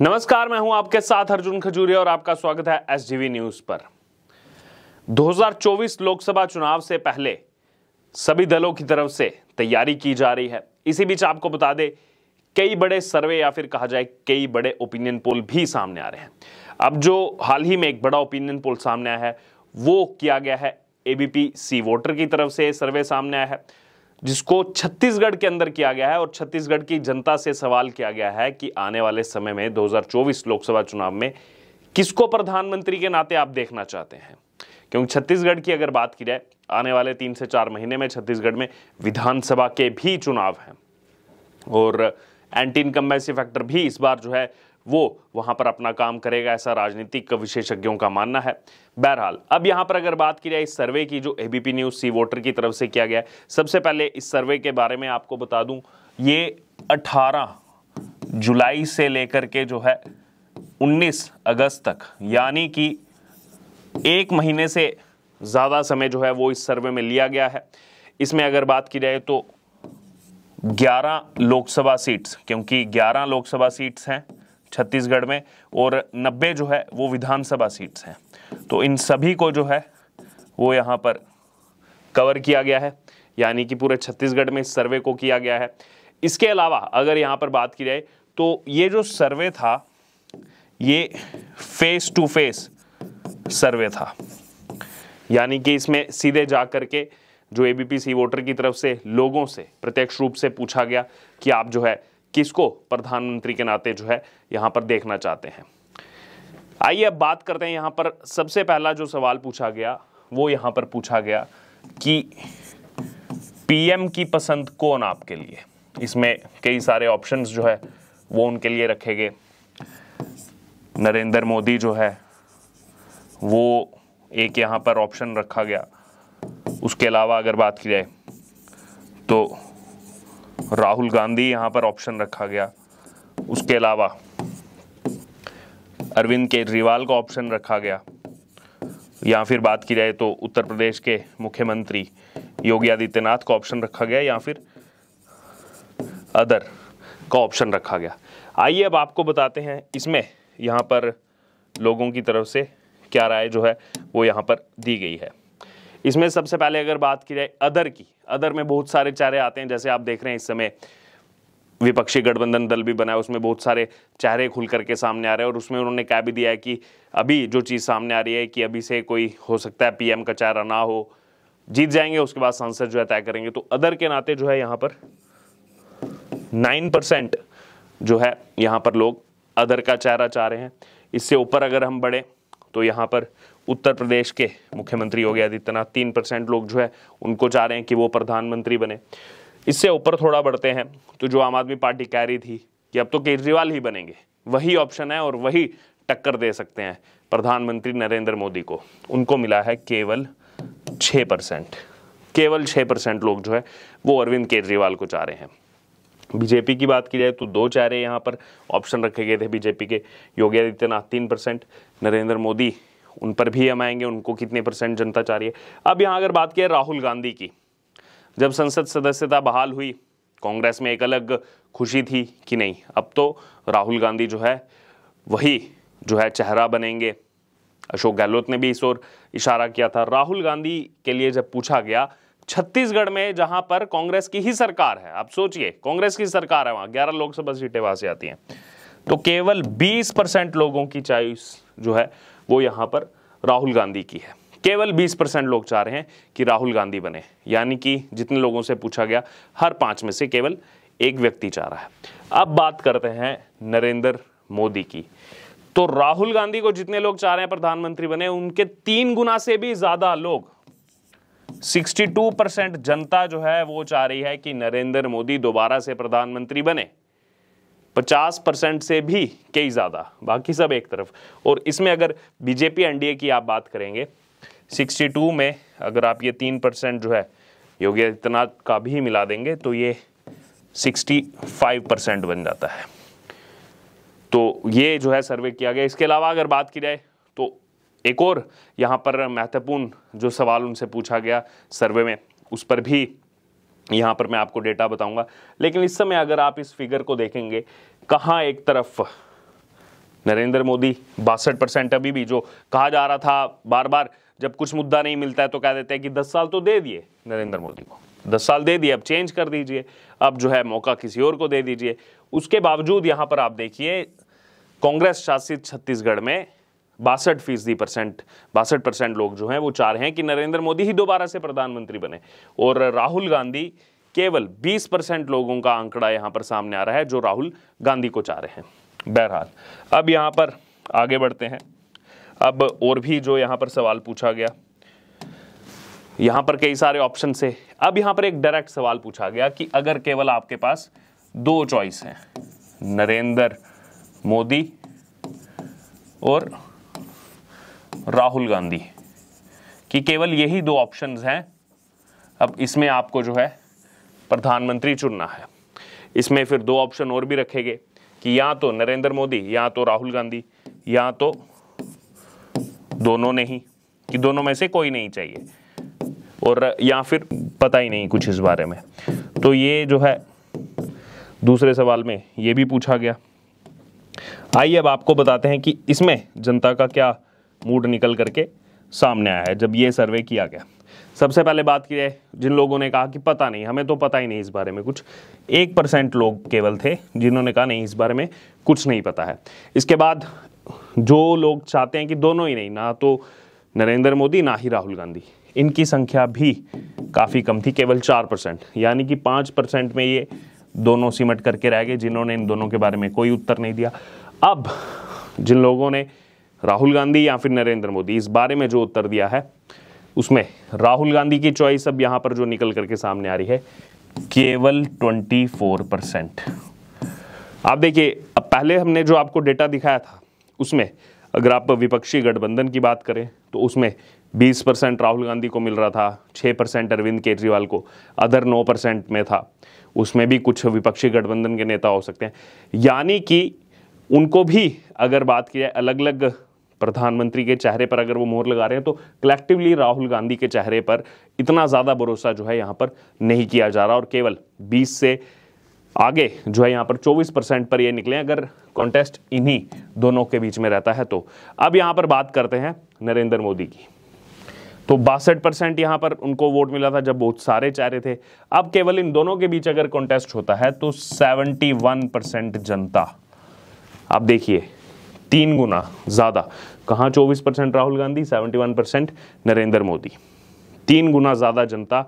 नमस्कार मैं हूं आपके साथ अर्जुन खजूरिया और आपका स्वागत है एसजीवी न्यूज पर 2024 लोकसभा चुनाव से पहले सभी दलों की तरफ से तैयारी की जा रही है इसी बीच आपको बता दें कई बड़े सर्वे या फिर कहा जाए कई बड़े ओपिनियन पोल भी सामने आ रहे हैं अब जो हाल ही में एक बड़ा ओपिनियन पोल सामने आया है वो किया गया है एबीपी सी वोटर की तरफ से सर्वे सामने आया है जिसको छत्तीसगढ़ के अंदर किया गया है और छत्तीसगढ़ की जनता से सवाल किया गया है कि आने वाले समय में 2024 लोकसभा चुनाव में किसको प्रधानमंत्री के नाते आप देखना चाहते हैं क्योंकि छत्तीसगढ़ की अगर बात की जाए आने वाले तीन से चार महीने में छत्तीसगढ़ में विधानसभा के भी चुनाव हैं और एंटी इनकम्बेसी फैक्टर भी इस बार जो है वो वहाँ पर अपना काम करेगा ऐसा राजनीतिक विशेषज्ञों का मानना है बहरहाल अब यहाँ पर अगर बात की जाए इस सर्वे की जो एबीपी न्यूज़ सी वोटर की तरफ से किया गया सबसे पहले इस सर्वे के बारे में आपको बता दूँ ये 18 जुलाई से लेकर के जो है 19 अगस्त तक यानी कि एक महीने से ज़्यादा समय जो है वो इस सर्वे में लिया गया है इसमें अगर बात की जाए तो 11 लोकसभा सीट्स क्योंकि 11 लोकसभा सीट्स हैं छत्तीसगढ़ में और नब्बे जो है वो विधानसभा सीट्स हैं तो इन सभी को जो है वो यहाँ पर कवर किया गया है यानी कि पूरे छत्तीसगढ़ में इस सर्वे को किया गया है इसके अलावा अगर यहाँ पर बात की जाए तो ये जो सर्वे था ये फेस टू फेस सर्वे था यानी कि इसमें सीधे जा करके जो एबीपीसी वोटर की तरफ से लोगों से प्रत्यक्ष रूप से पूछा गया कि आप जो है किसको प्रधानमंत्री के नाते जो है यहां पर देखना चाहते हैं आइए अब बात करते हैं यहां पर सबसे पहला जो सवाल पूछा गया वो यहां पर पूछा गया कि पीएम की पसंद कौन आपके लिए इसमें कई सारे ऑप्शंस जो है वो उनके लिए रखे गए नरेंद्र मोदी जो है वो एक यहाँ पर ऑप्शन रखा गया उसके अलावा अगर बात की जाए तो राहुल गांधी यहाँ पर ऑप्शन रखा गया उसके अलावा अरविंद केजरीवाल का ऑप्शन रखा गया या फिर बात की जाए तो उत्तर प्रदेश के मुख्यमंत्री योगी आदित्यनाथ का ऑप्शन रखा गया या फिर अदर का ऑप्शन रखा गया आइए अब आपको बताते हैं इसमें यहाँ पर लोगों की तरफ से क्या राय जो है वो यहाँ पर दी गई है इसमें सबसे पहले अगर बात की जाए अदर की अदर में बहुत सारे चेहरे आते हैं जैसे आप देख रहे हैं इस समय विपक्षी गठबंधन दल भी बना है उसमें बहुत सारे चेहरे खुल करके सामने आ रहे हैं और उसमें उन्होंने कह भी दिया है कि अभी जो चीज़ सामने आ रही है कि अभी से कोई हो सकता है पीएम का चेहरा ना हो जीत जाएंगे उसके बाद सांसद जो है तय करेंगे तो अदर के नाते जो है यहाँ पर नाइन परसेंट जो है यहाँ पर लोग अदर का चेहरा चाह रहे हैं इससे ऊपर अगर हम बढ़े तो यहाँ पर उत्तर प्रदेश के मुख्यमंत्री योगी आदित्यनाथ तीन परसेंट लोग जो है उनको चाह रहे हैं कि वो प्रधानमंत्री बने इससे ऊपर थोड़ा बढ़ते हैं तो जो आम आदमी पार्टी कह रही थी कि अब तो केजरीवाल ही बनेंगे वही ऑप्शन है और वही टक्कर दे सकते हैं प्रधानमंत्री नरेंद्र मोदी को उनको मिला है केवल छः परसेंट केवल छः परसेंट लोग जो है वो अरविंद केजरीवाल को चाह रहे हैं बीजेपी की बात की जाए तो दो चेहरे यहाँ पर ऑप्शन रखे गए थे बीजेपी के योगी आदित्यनाथ तीन परसेंट नरेंद्र मोदी उन पर भी हम आएंगे उनको कितने परसेंट जनता चाह रही है अब यहाँ अगर बात किया राहुल गांधी की जब संसद सदस्यता बहाल हुई कांग्रेस में एक अलग खुशी थी कि नहीं अब तो राहुल गांधी जो है वही जो है चेहरा बनेंगे अशोक गहलोत ने भी इस ओर इशारा किया था राहुल गांधी के लिए जब पूछा गया छत्तीसगढ़ में जहां पर कांग्रेस की ही सरकार है आप सोचिए कांग्रेस की सरकार है वहां ग्यारह लोकसभा सीटें वहां से आती हैं तो केवल 20 परसेंट लोगों की चॉइस जो है वो यहाँ पर राहुल गांधी की है केवल 20 परसेंट लोग चाह रहे हैं कि राहुल गांधी बने यानी कि जितने लोगों से पूछा गया हर पांच में से केवल एक व्यक्ति चाह रहा है अब बात करते हैं नरेंद्र मोदी की तो राहुल गांधी को जितने लोग चाह रहे हैं प्रधानमंत्री बने उनके तीन गुना से भी ज्यादा लोग 62 परसेंट जनता जो है वो चाह रही है कि नरेंद्र मोदी दोबारा से प्रधानमंत्री बने पचास परसेंट से भी कई ज़्यादा बाकी सब एक तरफ और इसमें अगर बीजेपी एनडीए की आप बात करेंगे 62 में अगर आप ये तीन परसेंट जो है योगी आदित्यनाथ का भी मिला देंगे तो ये 65 परसेंट बन जाता है तो ये जो है सर्वे किया गया इसके अलावा अगर बात की जाए तो एक और यहाँ पर महत्वपूर्ण जो सवाल उनसे पूछा गया सर्वे में उस पर भी यहाँ पर मैं आपको डेटा बताऊंगा लेकिन इस समय अगर आप इस फिगर को देखेंगे कहाँ एक तरफ नरेंद्र मोदी बासठ परसेंट अभी भी जो कहा जा रहा था बार बार जब कुछ मुद्दा नहीं मिलता है तो कह देते हैं कि दस साल तो दे दिए नरेंद्र मोदी को दस साल दे दिए अब चेंज कर दीजिए अब जो है मौका किसी और को दे दीजिए उसके बावजूद यहाँ पर आप देखिए कांग्रेस शासित छत्तीसगढ़ में बासठ फीसदी परसेंट बासठ परसेंट लोग जो हैं वो चाह रहे हैं कि नरेंद्र मोदी ही दोबारा से प्रधानमंत्री बने और राहुल गांधी केवल 20 परसेंट लोगों का आंकड़ा यहां पर सामने आ रहा है जो राहुल गांधी को चाह रहे हैं बहरहाल अब यहां पर आगे बढ़ते हैं अब और भी जो यहां पर सवाल पूछा गया यहां पर कई सारे ऑप्शन से अब यहां पर एक डायरेक्ट सवाल पूछा गया कि अगर केवल आपके पास दो चॉइस हैं नरेंद्र मोदी और राहुल गांधी कि केवल यही दो ऑप्शंस हैं अब इसमें आपको जो है प्रधानमंत्री चुनना है इसमें फिर दो ऑप्शन और भी रखेंगे कि या तो नरेंद्र मोदी या तो राहुल गांधी या तो दोनों नहीं कि दोनों में से कोई नहीं चाहिए और या फिर पता ही नहीं कुछ इस बारे में तो ये जो है दूसरे सवाल में ये भी पूछा गया आइए अब आपको बताते हैं कि इसमें जनता का क्या मूड निकल करके सामने आया है जब ये सर्वे किया गया सबसे पहले बात की जाए जिन लोगों ने कहा कि पता नहीं हमें तो पता ही नहीं इस बारे में कुछ एक परसेंट लोग केवल थे जिन्होंने कहा नहीं इस बारे में कुछ नहीं पता है इसके बाद जो लोग चाहते हैं कि दोनों ही नहीं ना तो नरेंद्र मोदी ना ही राहुल गांधी इनकी संख्या भी काफ़ी कम थी केवल चार परसेंट यानी कि पाँच परसेंट में ये दोनों सिमट करके रह गए जिन्होंने इन दोनों के बारे में कोई उत्तर नहीं दिया अब जिन लोगों ने राहुल गांधी या फिर नरेंद्र मोदी इस बारे में जो उत्तर दिया है उसमें राहुल गांधी की चॉइस अब यहां पर जो निकल करके सामने आ रही है केवल 24 परसेंट आप देखिए अब पहले हमने जो आपको डेटा दिखाया था उसमें अगर आप विपक्षी गठबंधन की बात करें तो उसमें 20 परसेंट राहुल गांधी को मिल रहा था 6 परसेंट अरविंद केजरीवाल को अदर 9 परसेंट में था उसमें भी कुछ विपक्षी गठबंधन के नेता हो सकते हैं यानी कि उनको भी अगर बात की जाए अलग अलग प्रधानमंत्री के चेहरे पर अगर वो मोहर लगा रहे हैं तो कलेक्टिवली राहुल गांधी के चेहरे पर इतना ज़्यादा भरोसा जो है यहाँ पर नहीं किया जा रहा और केवल बीस से आगे जो है यहाँ पर 24 परसेंट पर ये निकले अगर कॉन्टेस्ट इन्हीं दोनों के बीच में रहता है तो अब यहाँ पर बात करते हैं नरेंद्र मोदी की तो बासठ परसेंट यहाँ पर उनको वोट मिला था जब बहुत सारे चेहरे थे अब केवल इन दोनों के बीच अगर कॉन्टेस्ट होता है तो 71 परसेंट जनता आप देखिए तीन गुना ज़्यादा कहाँ 24 परसेंट राहुल गांधी 71 परसेंट नरेंद्र मोदी तीन गुना ज़्यादा जनता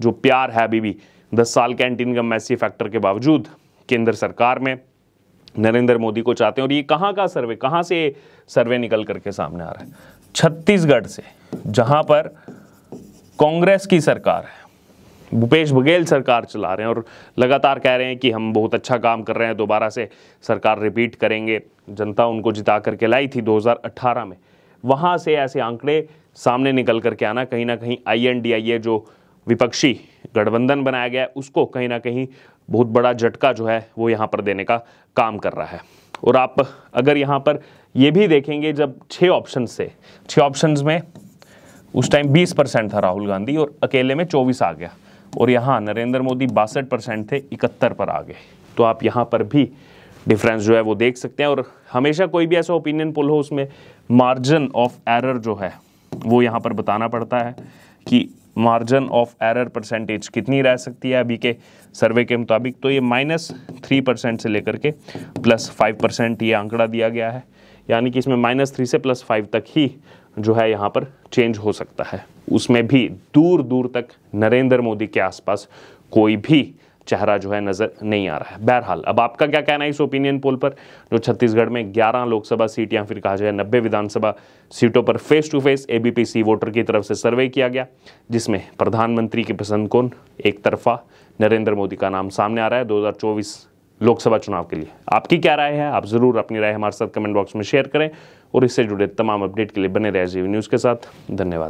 जो प्यार है अभी भी दस साल कैंटीन का मैसी फैक्टर के बावजूद केंद्र सरकार में नरेंद्र मोदी को चाहते हैं और ये कहाँ का सर्वे कहाँ से सर्वे निकल करके सामने आ रहा है छत्तीसगढ़ से जहाँ पर कांग्रेस की सरकार है भूपेश बघेल सरकार चला रहे हैं और लगातार कह रहे हैं कि हम बहुत अच्छा काम कर रहे हैं दोबारा से सरकार रिपीट करेंगे जनता उनको जिता करके लाई थी 2018 में वहाँ से ऐसे आंकड़े सामने निकल करके आना कहीं ना कहीं आई एन डी आई ए जो विपक्षी गठबंधन बनाया गया है उसको कहीं ना कहीं बहुत बड़ा झटका जो है वो यहाँ पर देने का काम कर रहा है और आप अगर यहाँ पर ये भी देखेंगे जब छः ऑप्शन से छः ऑप्शन में उस टाइम 20 परसेंट था राहुल गांधी और अकेले में 24 आ गया और यहाँ नरेंद्र मोदी बासठ परसेंट थे इकहत्तर पर आ गए तो आप यहाँ पर भी डिफरेंस जो है वो देख सकते हैं और हमेशा कोई भी ऐसा ओपिनियन पोल हो उसमें मार्जिन ऑफ एरर जो है वो यहाँ पर बताना पड़ता है कि मार्जिन ऑफ एरर परसेंटेज कितनी रह सकती है अभी के सर्वे के मुताबिक तो ये माइनस थ्री परसेंट से लेकर के प्लस फाइव परसेंट ये आंकड़ा दिया गया है यानी कि इसमें माइनस थ्री से प्लस फाइव तक ही जो है यहाँ पर चेंज हो सकता है उसमें भी दूर दूर तक नरेंद्र मोदी के आसपास कोई भी चेहरा जो है नज़र नहीं आ रहा है बहरहाल अब आपका क्या कहना है इस ओपिनियन पोल पर जो छत्तीसगढ़ में 11 लोकसभा सीट या फिर कहा जाए नब्बे विधानसभा सीटों पर face to face ABPC voter की तरफ से सर्वे किया गया जिसमें प्रधानमंत्री की पसंद कौन एक तरफा नरेंद्र मोदी का नाम सामने आ रहा है दो लोकसभा चुनाव के लिए आपकी क्या राय है आप ज़रूर अपनी राय हमारे साथ कमेंट बॉक्स में शेयर करें और इससे जुड़े तमाम अपडेट के लिए बने रहे जीवी न्यूज़ के साथ धन्यवाद